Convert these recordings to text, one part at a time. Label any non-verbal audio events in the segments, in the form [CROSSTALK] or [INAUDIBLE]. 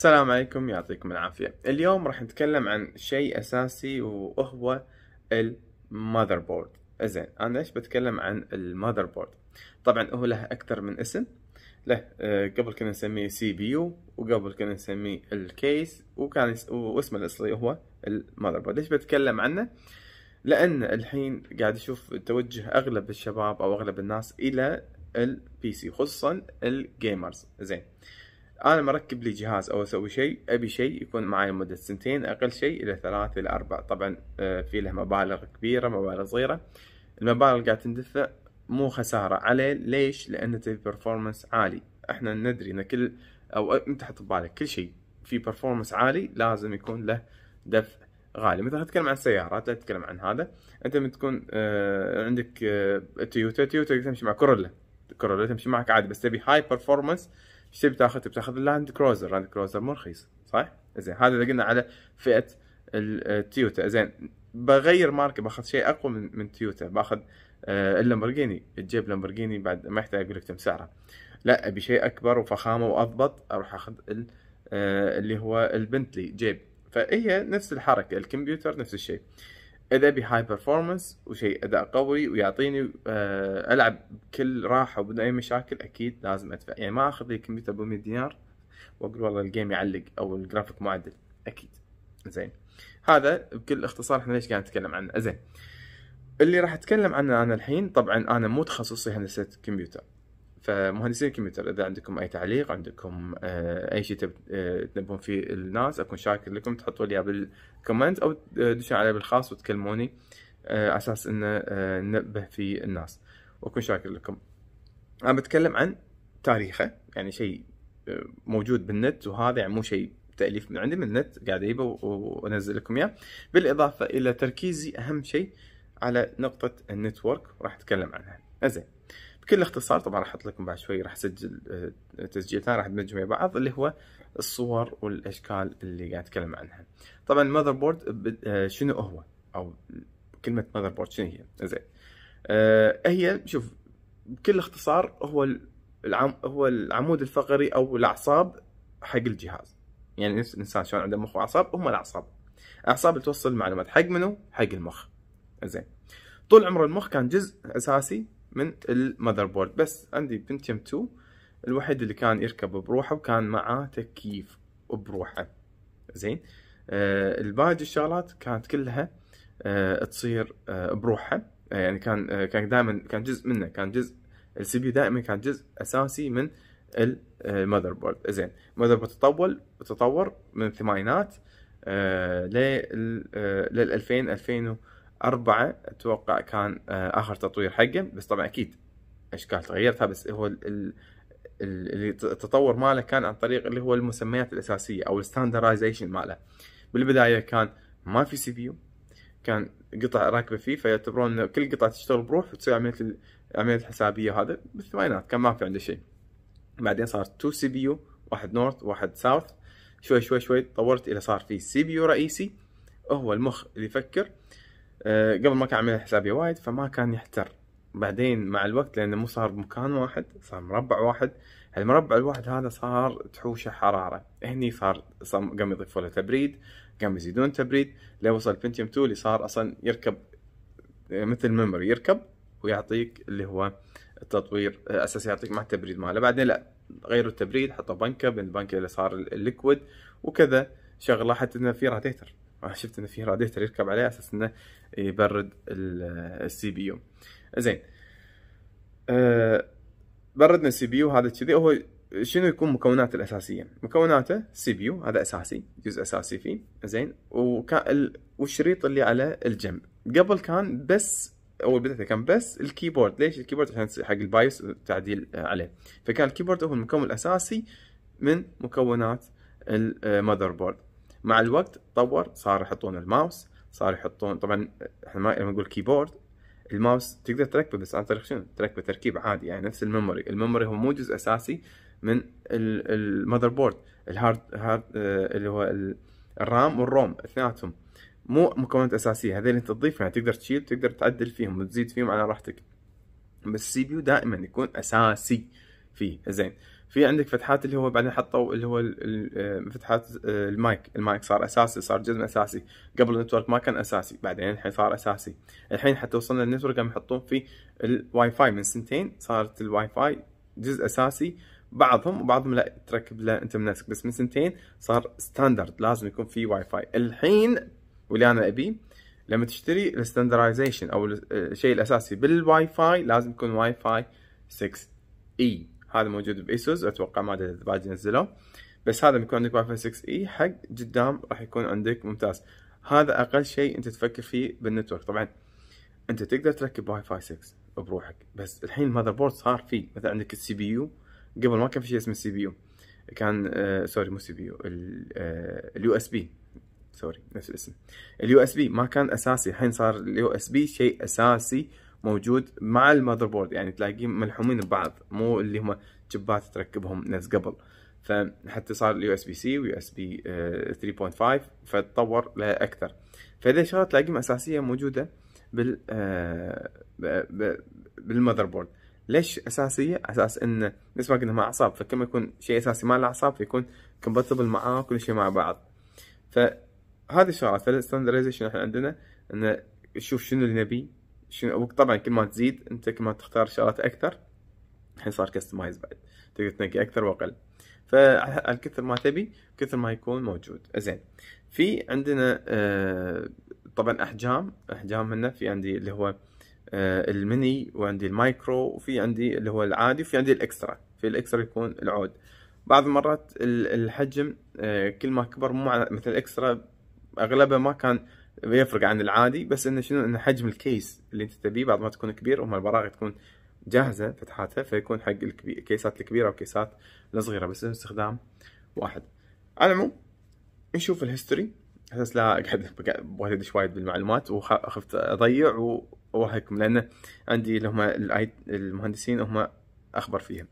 السلام عليكم يعطيكم العافية اليوم راح نتكلم عن شيء أساسي وهو المذر بورد زين أنا ليش بتكلم عن المذر بورد طبعا هو له أكثر من اسم له آه، قبل كنا نسميه سي بي يو وقبل كنا نسميه الكيس وكان واسمه الأصلي هو المذر بورد ليش بتكلم عنه لأن الحين قاعد أشوف توجه أغلب الشباب أو أغلب الناس إلى البي سي خصوصا الجيمرز زين انا مركب لي جهاز او اسوي شيء ابي شيء يكون معي لمده سنتين اقل شيء الى ثلاث الى اربع طبعا آه، في له مبالغ كبيره مبالغ صغيره المبالغ قاعد تندفع مو خساره عليه ليش لان تبي برفورمانس عالي احنا ندري ان كل او انت حط ببالك كل شيء في برفورمانس عالي لازم يكون له دفع غالي مثلا اتكلم عن السيارات لا اتكلم عن هذا انت لما تكون آه، عندك تويوتا آه، تويوتا تمشي مع كورولا كورولا تمشي معك عادي بس تبي هاي برفورمانس ايش تبي تاخذ؟ تبي تاخذ اللاند كروزر، اللاند كروزر مو رخيص صح؟ زين هذا اللي قلنا على فئه التيوتا آه، زين بغير ماركه باخذ شيء اقوى من من تويوتا باخذ آه اللامبورجيني تجيب لامبورجيني بعد ما يحتاج اقول لك كم سعره لا ابي شيء اكبر وفخامه واضبط اروح اخذ آه، اللي هو البنتلي جيب فهي نفس الحركه الكمبيوتر نفس الشيء اذا ابي هاي برفورمانس وشيء اداء قوي ويعطيني آه العب بكل راحه وبدون اي مشاكل اكيد لازم ادفع يعني ما اخذ لي كمبيوتر ب 100 دينار واقول والله الجيم يعلق او الجرافيك معدل اكيد زين هذا بكل اختصار احنا ليش قاعد نتكلم عنه زين اللي راح اتكلم عنه انا الحين طبعا انا مو تخصصي هندسه كمبيوتر فمهندسين الكمبيوتر اذا عندكم اي تعليق عندكم آه، اي شيء تبون آه، فيه الناس اكون شاكر لكم تحطوا لي بالكومنت او تدشون آه، علي بالخاص وتكلموني على اساس انه ننبه في الناس واكون شاكر لكم انا بتكلم عن تاريخه يعني شيء موجود بالنت وهذا يعني مو شيء تاليف من عندي من النت قاعد اجيبه وانزل لكم اياه بالاضافه الى تركيزي اهم شيء على نقطه النتورك راح اتكلم عنها زين بكل اختصار طبعا راح احط لكم بعد شوي راح اسجل ثاني آه، راح ندمجهم مع بعض اللي هو الصور والاشكال اللي قاعد اتكلم عنها طبعا المذر بورد آه، شنو هو او كلمه مذر بورد شنو هي زين أه هي شوف بكل اختصار هو العم هو العمود الفقري او الاعصاب حق الجهاز يعني نفس الانسان شلون عنده مخ واعصاب هم الاعصاب اعصاب توصل المعلومات حق منو حق المخ زين طول عمر المخ كان جزء اساسي من المذر بورد بس عندي بنتيوم 2 الوحيد اللي كان يركب بروحه وكان معاه تكييف بروحه زين آه الباقي الشغلات كانت كلها آه تصير آه بروحها آه يعني كان آه كان دائما كان جزء منه كان جزء السي بي دائما كان جزء اساسي من المذر بورد آه، زين المذر بورد تطول تطور من الثمانينات آه لل آه لل 2000 2000 أربعة أتوقع كان آه، آخر تطوير حقه بس طبعا أكيد أشكال تغيرتها بس هو التطور ماله كان عن طريق اللي هو المسميات الأساسية أو الستاندرايزيشن ماله بالبداية كان ما في سي بي يو كان قطع راكبه فيه فيعتبرون كل قطعه تشتغل بروح وتسوي عمليه العمليات الحسابيه هذا بالثمانينات كان ما في عنده شيء بعدين صار تو سي بي يو واحد نورث واحد ساوث شوي شوي شوي طورت الى صار في سي بي يو رئيسي هو المخ اللي يفكر آه، قبل ما كان عامل حسابي وايد فما كان يحتر بعدين مع الوقت لانه مو صار مكان واحد صار مربع واحد المربع الواحد هذا صار تحوشه حراره هني صار, قام يضيفوا له تبريد قام يزيدون تبريد لو وصل بنتيوم 2 اللي صار اصلا يركب آه، مثل ميموري يركب ويعطيك اللي هو التطوير آه، اساس يعطيك مع التبريد ماله بعدين لا غيروا التبريد حطوا بنكه من البنكه اللي صار الليكويد وكذا شغله حتى انه في راديتر شفت ان في راديتر يركب عليه اساس انه يبرد السي بي يو زين أه، بردنا السي بي يو هذا كذي هو شنو يكون مكوناته الاساسيه مكوناته سي بي يو هذا اساسي جزء اساسي فيه زين والشريط اللي على الجنب قبل كان بس اول بدايته كان بس الكيبورد ليش الكيبورد عشان حق البايوس تعديل عليه فكان الكيبورد هو المكون الاساسي من مكونات المذر بورد آه، مع الوقت تطور صار يحطون الماوس صار يحطون طبعا احنا ما نقول كيبورد الماوس تقدر تركبه بس عن طريق شنو؟ تركبه تركيب عادي يعني نفس الميموري، الميموري هو مو جزء اساسي من المذر بورد، الهارد هارد اللي هو الرام والروم اثنيناتهم مو مكونات اساسيه هذول انت تضيفها يعني تقدر تشيل تقدر تعدل فيهم وتزيد فيهم على راحتك. بس السي بي يو دائما يكون اساسي فيه، زين. في عندك فتحات اللي هو بعدين حطوا اللي هو آه، فتحات آه، المايك المايك صار اساسي صار جزء اساسي قبل النتورك ما كان اساسي بعدين الحين صار اساسي الحين حتى وصلنا للنتورك قام يحطون فيه الواي فاي من سنتين صارت الواي فاي جزء اساسي بعضهم وبعضهم لا تركب له انت مناسك بس من سنتين صار ستاندرد لازم يكون في واي فاي الحين واللي انا ابيه لما تشتري الستاندرايزيشن او آه، الشيء الاساسي بالواي فاي لازم يكون واي فاي 6 اي e. هذا موجود بايسوس اتوقع ما ادري اذا بعد ينزله بس هذا بيكون عندك واي فاي 6 اي حق قدام راح يكون عندك ممتاز هذا اقل شيء انت تفكر فيه بالنتورك طبعا انت تقدر تركب واي فاي 6 بروحك بس الحين المذر بورد صار فيه مثلا عندك السي بي يو قبل ما كان في شيء اسمه السي بي يو كان آه سوري مو سي بي يو اليو آه، اس بي سوري نفس الاسم اليو اس بي ما كان اساسي الحين صار اليو اس بي شيء اساسي موجود مع المذر بورد يعني تلاقيهم ملحومين ببعض مو اللي هم جبات تركبهم نفس قبل فحتى صار اليو اس بي سي ويو اس بي 3.5 فتطور لها اكثر فهذه شغلات تلاقيهم اساسيه موجوده بال آه، بالمذر بورد ليش اساسيه اساس انه نفس ما قلنا مع اعصاب فكما يكون شيء اساسي مع الاعصاب فيكون كومباتبل معاه كل شيء مع بعض فهذه الشغلات فالستاندرزيشن احنا عندنا انه نشوف شنو اللي نبيه شنو طبعا كل ما تزيد انت كل ما تختار شغلات اكثر الحين صار كستمايز بعد تقدر تنقي اكثر واقل فعلى كثر ما تبي كثر ما يكون موجود زين في عندنا آه، طبعا احجام احجام هنا في عندي اللي هو آه، الميني وعندي المايكرو وفي عندي اللي هو العادي وفي عندي الاكسترا في الاكسترا يكون العود بعض المرات الحجم آه، كل ما كبر مو مثل الاكسترا اغلبه ما كان بيفرق عن العادي بس انه شنو انه حجم الكيس اللي انت تبيه بعض ما تكون كبير هم البراغي تكون جاهزه فتحاتها فيكون حق الكيسات الكبيره والكيسات الصغيره بس استخدام واحد على العموم نشوف الهيستوري اساس لا اقعد [LAUGHS] بغيت وايد بالمعلومات وخفت اضيع واوهكم لان عندي اللي هم المهندسين هم اخبر فيهم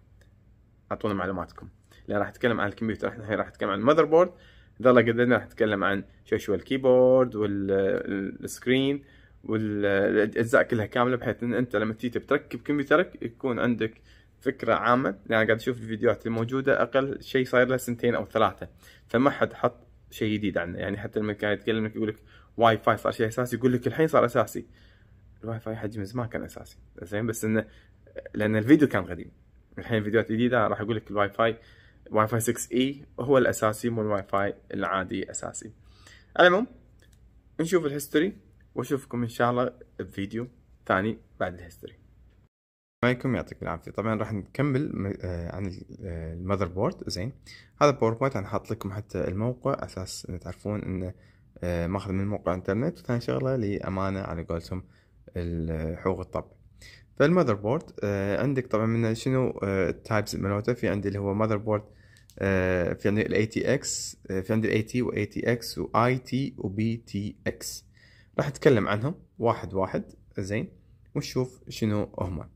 اعطونا معلوماتكم لان راح اتكلم عن الكمبيوتر احنا راح اتكلم عن المذر بورد ان الله قدرنا راح نتكلم عن شو شو الكيبورد والسكرين والاجزاء كلها كامله بحيث ان انت لما تيجي تركب كمبيوترك يكون عندك فكره عامه لان يعني قاعد اشوف الفيديوهات الموجوده اقل شيء صاير له سنتين او ثلاثه فما حد حط شيء جديد عنه يعني حتى لما كان يتكلم لك يقول لك واي فاي صار شيء اساسي يقول لك الحين صار اساسي الواي فاي حجي من زمان كان اساسي زين بس انه لان الفيديو كان قديم الحين فيديوهات جديده راح اقول لك الواي فاي واي فاي 6 اي هو الاساسي مو الواي فاي العادي اساسي على العموم نشوف الهيستوري واشوفكم ان شاء الله بفيديو ثاني بعد الهيستوري عليكم يعطيك العافيه طبعا راح نكمل آه، عن آه، المذر بورد زين هذا باوربوينت انا حاط لكم حتى الموقع اساس تعرفون انه آه، ماخذ من موقع انترنت وثاني شغله لامانه على قولتهم حقوق الطبع فالمذر بورد عندك طبعا من شنو التايبس مالته في عندي اللي هو مذر بورد آه، في عندنا الاي تي اكس آه، في عندي الاي تي واي تي اكس واي تي وبي تي اكس راح اتكلم عنهم واحد واحد زين ونشوف شنو هما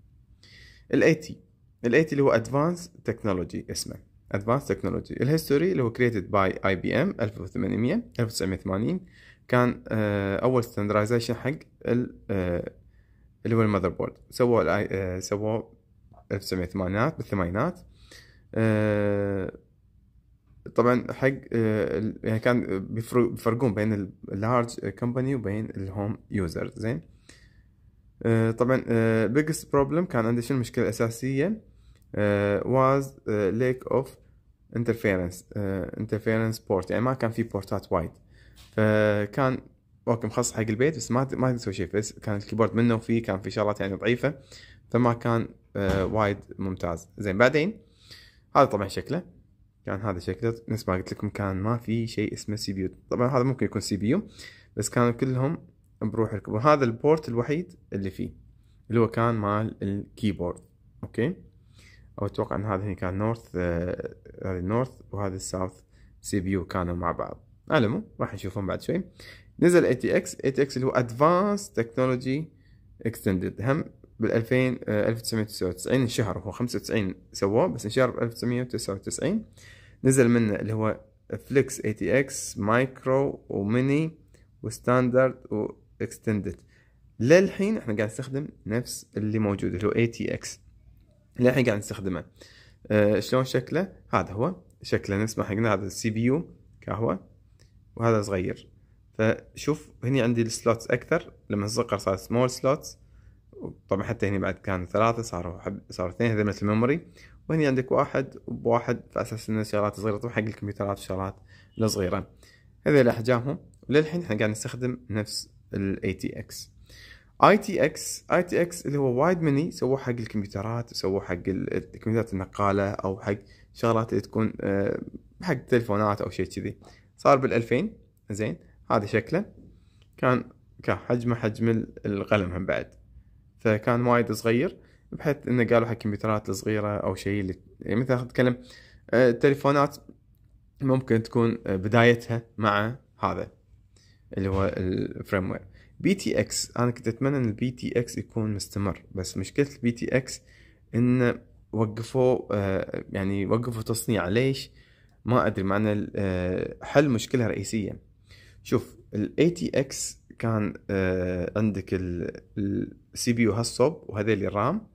الاي تي الاي تي اللي هو ادفانس تكنولوجي اسمه ادفانس تكنولوجي الهيستوري اللي هو كريتد باي اي بي ام 1800 1980 كان آه، اول ستاندرايزيشن حق اللي هو المذر بورد سووه سووه 1980 بالثمانينات طبعا حق آه، يعني كان بيفرقون بين اللارج كمباني وبين الهوم يوزر زين آه، طبعا بيجست آه، بروبلم كان عندي شنو المشكله الاساسيه واز ليك اوف انترفيرنس انترفيرنس بورت يعني ما كان في بورتات وايد فكان اوكي مخصص حق البيت بس ما ما تسوي شيء بس كان الكيبورد منه وفيه كان في شغلات يعني ضعيفه فما كان وايد ممتاز زين بعدين هذا طبعا شكله كان هذا شكله نفس ما قلت لكم كان ما في شيء اسمه سي بي يو طبعا هذا ممكن يكون سي بي يو بس كانوا كلهم بروح الكبر هذا البورت الوحيد اللي فيه اللي هو كان مال الكيبورد اوكي او اتوقع ان هذا هنا كان نورث آه هذا النورث وهذا الساوث سي بي يو كانوا مع بعض المهم راح نشوفهم بعد شوي نزل اي تي اكس اي تي اكس اللي هو ادفانس تكنولوجي اكستندد هم بال 2000 1999 انشهر هو 95 سواه بس انشهر ب 1999 نزل منه اللي هو فليكس اي تي اكس مايكرو وميني وستاندرد واكستندد للحين احنا قاعد نستخدم نفس اللي موجود اللي هو اي تي اكس للحين قاعد نستخدمه اه شلون شكله هذا هو شكله نفس ما حقنا هذا السي بي يو كهوه وهذا صغير فشوف هني عندي السلوتس اكثر لما صغر صار سمول سلوتس طبعا حتى هنا بعد كانوا ثلاثة صاروا حب صاروا اثنين هذي مثل الميموري وهني عندك واحد بواحد على اساس انه شغلات صغيرة طبعا حق الكمبيوترات والشغلات الصغيرة هذي احجامهم وللحين احنا قاعد نستخدم نفس الاي تي اكس اي تي اكس اي تي اكس اللي هو وايد مني سووه حق الكمبيوترات سووه حق الكمبيوترات النقالة او حق شغلات اللي تكون آه، حق تليفونات او شيء كذي صار بالألفين زين هذا شكله كان كحجمه حجم القلم هم بعد فكان وايد صغير بحيث انه قالوا حق الكمبيوترات الصغيره او شيء اللي يعني مثلا نتكلم آه، التليفونات ممكن تكون آه، بدايتها مع هذا اللي هو الفريم وير بي تي اكس انا كنت اتمنى ان البي تي اكس يكون مستمر بس مشكله البي تي اكس ان وقفوا آه، يعني وقفوا تصنيعه ليش ما ادري مع ان حل مشكله رئيسيه شوف الاي تي اكس كان عندك ال سي بي يو هالصوب وهذيل الرام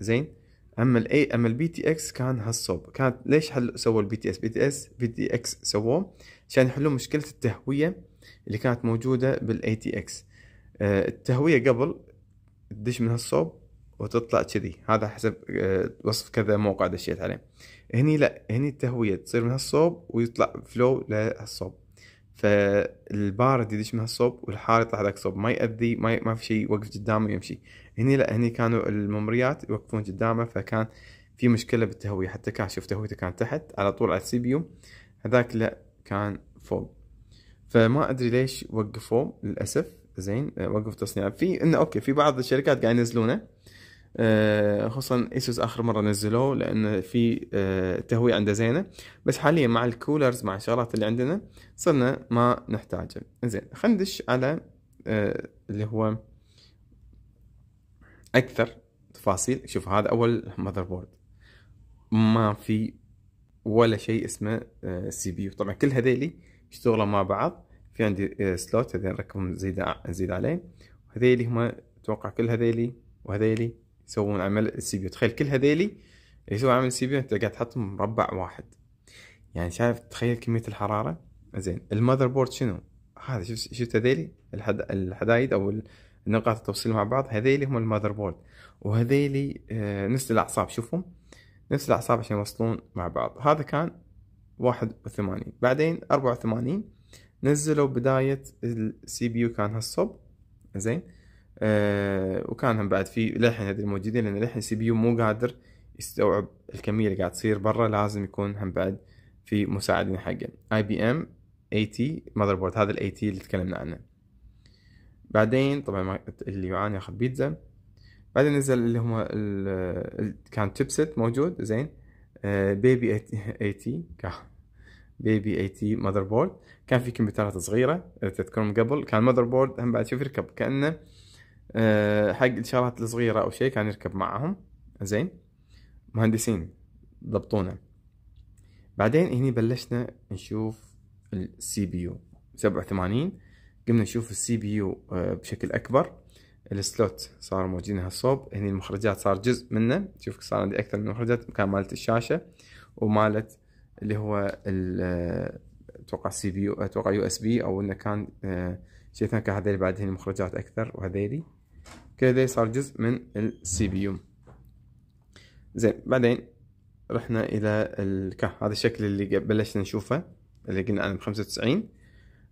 زين اما الاي اما البي تي اكس كان هالصوب كانت ليش حل سووا البي تي اس بي تي اس بي تي اكس سووه عشان يحلون مشكله التهويه اللي كانت موجوده بالاي تي اكس آه، التهويه قبل تدش من هالصوب وتطلع كذي هذا حسب آه، وصف كذا موقع دشيت عليه هني لا هني التهويه تصير من هالصوب ويطلع فلو لهالصوب فالبارد يدش من هالصوب والحار يطلع ذاك الصوب ما يأذي ما, ما في شيء يوقف قدامه ويمشي هني لا هني كانوا الممريات يوقفون قدامه فكان في مشكله بالتهويه حتى كاشف تهويته كانت تحت على طول على السي بي يو هذاك لا كان فوق فما ادري ليش وقفوه للاسف زين وقف تصنيع في انه اوكي في بعض الشركات قاعد ينزلونه آه، خصوصا ايسوس اخر مره نزلوه لان في آه، تهويه عنده زينه بس حاليا مع الكولرز مع الشغلات اللي عندنا صرنا ما نحتاجه زين خلينا ندش على آه، اللي هو اكثر تفاصيل شوف هذا اول ماذر بورد ما في ولا شيء اسمه سي بي يو طبعا كل هذيلي يشتغلوا مع بعض في عندي سلوت هذين نركبهم نزيد نزيد عليه وهذيلي هم اتوقع كل هذيلي وهذيلي يسوون عمل بي تخيل كل هذيلي يسوون عمل بي انت قاعد تحطهم مربع واحد يعني شايف تخيل كميه الحراره زين المذر بورد شنو هذا شفت شفت هذيلي الحد... الحدايد او النقاط التوصيل مع بعض هذيلي هم المذر بورد وهذيلي آه، نفس الاعصاب شوفهم نفس الاعصاب عشان يوصلون مع بعض هذا كان واحد وثمانين بعدين أربعة وثمانين نزلوا بداية السي بي يو كان هالصوب زين آه، وكان هم بعد في للحين هذول موجودين لان للحين السي بي يو مو قادر يستوعب الكميه اللي قاعد تصير برا لازم يكون هم بعد في مساعدين حقه اي بي ام اي تي ماذر بورد هذا الاي تي اللي تكلمنا عنه بعدين طبعا اللي يعاني ياخذ بيتزا بعدين نزل اللي هم كان تشيبسيت موجود زين بيبي اي تي بيبي اي تي ماذر بورد كان في كمبيوترات صغيره اذا تذكرون قبل كان ماذر بورد هم بعد شوف يركب كانه آه، حق الشارات الصغيره او شيء كان يركب معهم زين مهندسين ضبطونا بعدين هني بلشنا نشوف السي بي يو 87 قمنا نشوف السي بي يو بشكل اكبر السلوت صار موجودين هالصوب هني المخرجات صار جزء منه شوف صار عندي اكثر من مخرجات كان مالت الشاشه ومالت اللي هو آه، اتوقع سي بي يو اتوقع يو اس بي او انه كان آه، شيء ثاني كهذيل بعد هني مخرجات اكثر وهذيلي كذا صار جزء من السي بي يو زين بعدين رحنا الى الك هذا الشكل اللي بلشنا نشوفه اللي قلنا عنه بخمسة وتسعين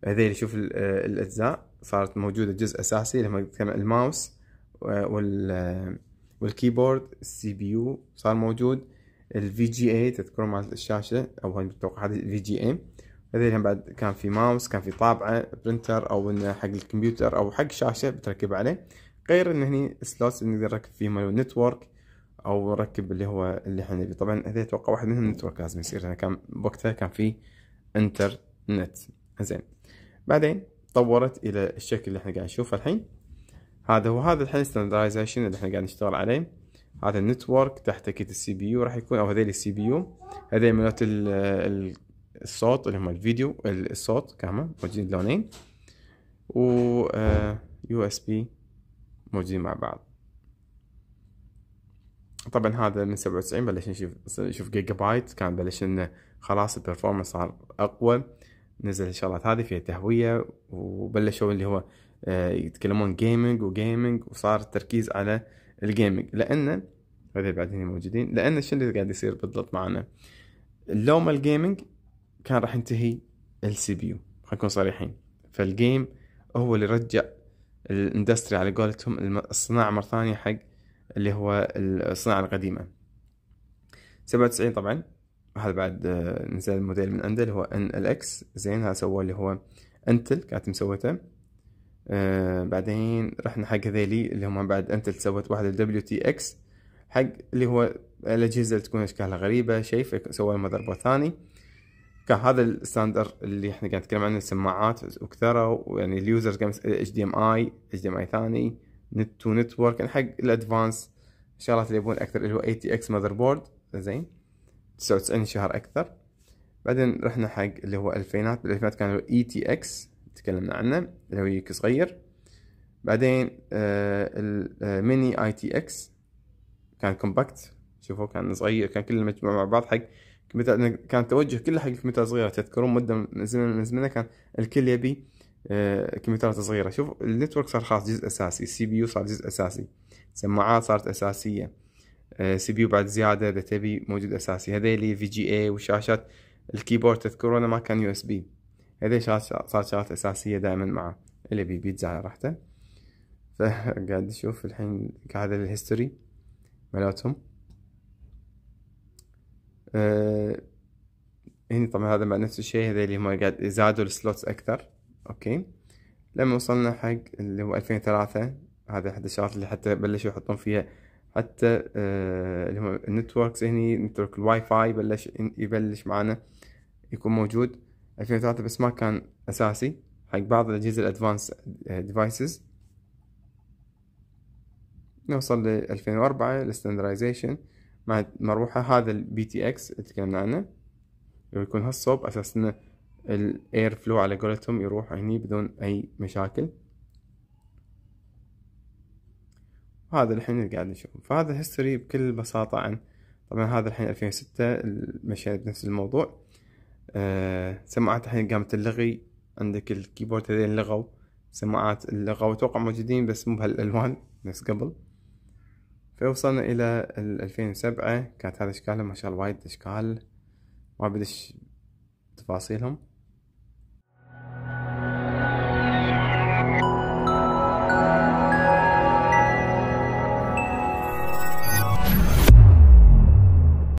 اللي شوف الاجزاء صارت موجوده جزء اساسي لما كان الماوس وال والكيبورد السي بي يو صار موجود الفي جي اي تذكرون مالت الشاشه او اتوقع هذا الفي جي اي هذي بعد كان في ماوس كان في طابعه برنتر او انه حق الكمبيوتر او حق شاشه بتركب عليه غير ان هني سلوتس نقدر نركب فيهم نتورك او نركب اللي هو اللي احنا نبي طبعا اذا اتوقع واحد منهم نتورك لازم يصير انا كان وقتها كان في انترنت زين بعدين طورت الى الشكل اللي احنا قاعد نشوفه الحين هذا هو هذا الحين ستاندرايزيشن اللي احنا قاعد نشتغل عليه هذا النتورك تحت اكيد السي بي يو راح يكون او هذيل السي بي يو هذيل ملات الصوت اللي هم الفيديو الصوت كامل موجودين لونين و يو اس بي موجودين مع بعض طبعا هذا من سبعة وتسعين بلشنا نشوف نشوف جيجا بايت كان بلش انه خلاص البرفورمانس صار اقوى نزل الشغلات هذه فيها تهوية وبلشوا اللي هو آه، يتكلمون جيمنج وجيمنج وصار التركيز على الجيمنج لان بعد بعدين موجودين لان شنو اللي قاعد يصير بالضبط معنا لو ما الجيمنج كان راح ينتهي السي بي يو خلينا نكون صريحين فالجيم هو اللي رجع الاندستري على قولتهم الصناعة مرة ثانية حق اللي هو الصناعة القديمة سبعة وتسعين طبعا هذا بعد آه، نزل موديل من عنده اللي هو ان ال اكس زين هذا سواه اللي هو انتل كانت مسويته آه، بعدين رحنا حق هذيلي اللي هم بعد انتل سوت واحد دبليو تي اكس حق اللي هو الاجهزة اللي تكون اشكالها غريبة شيء سووا المذر ثاني كان هذا الستاندر اللي احنا قاعد نتكلم عنه السماعات وكثروا يعني اليوزرز قام اتش دي ام اي اتش دي ام اي ثاني نت تو نتورك يعني حق الادفانس الشغلات اللي يبون اكثر اللي هو اي تي اكس ماذر بورد زين 99 شهر اكثر بعدين رحنا حق اللي هو الفينات بالالفينات كان اي تي اكس تكلمنا عنه اللي هو يك صغير بعدين آه، الميني آه، اي تي اكس كان كومباكت شوفوا كان صغير كان كل المجموع مع بعض حق كمبيوتر كان توجه كله حق الكمبيوتر صغيره تذكرون مده من زمن من زمنه كان الكل يبي آه، كمبيوترات صغيره شوف النتورك صار خاص جزء اساسي السي بي يو صار جزء اساسي سماعات صارت اساسيه آه، سي بي يو بعد زياده اذا تبي موجود اساسي هذيلي في جي اي والشاشات الكيبورد تذكرونه ما كان يو اس بي هذي شغلات صارت شغلات اساسيه دائما مع اللي بي بيتزا على راحته فقاعد [LAUGHS] اشوف الحين هذا الهيستوري مالتهم آه هنا طبعا هذا مع نفس الشيء هذا اللي هم قاعد يزادوا السلوتس اكثر اوكي لما وصلنا حق اللي هو 2003 هذا احد الشغلات اللي حتى بلشوا يحطون فيها حتى آه اللي هم النتوركس هني نتورك الواي فاي بلش يبلش معانا يكون موجود 2003 بس ما كان اساسي حق بعض الاجهزه الادفانس ديفايسز نوصل ل 2004 الستاندرايزيشن مع مروحة هذا البي تي اكس اللي تكلمنا عنه يكون هالصوب اساس انه الاير فلو على قولتهم يروح هني بدون اي مشاكل هذا الحين اللي قاعد نشوفه فهذا هيستوري بكل بساطة عن طبعا هذا الحين 2006 مشيت بنفس الموضوع أه سماعات الحين قامت تلغي عندك الكيبورد هذين لغوا سماعات اللغة اتوقع موجودين بس مو بهالالوان نفس قبل فوصلنا الى 2007 كانت هذه اشكالها ما شاء الله وايد اشكال ما بدش تفاصيلهم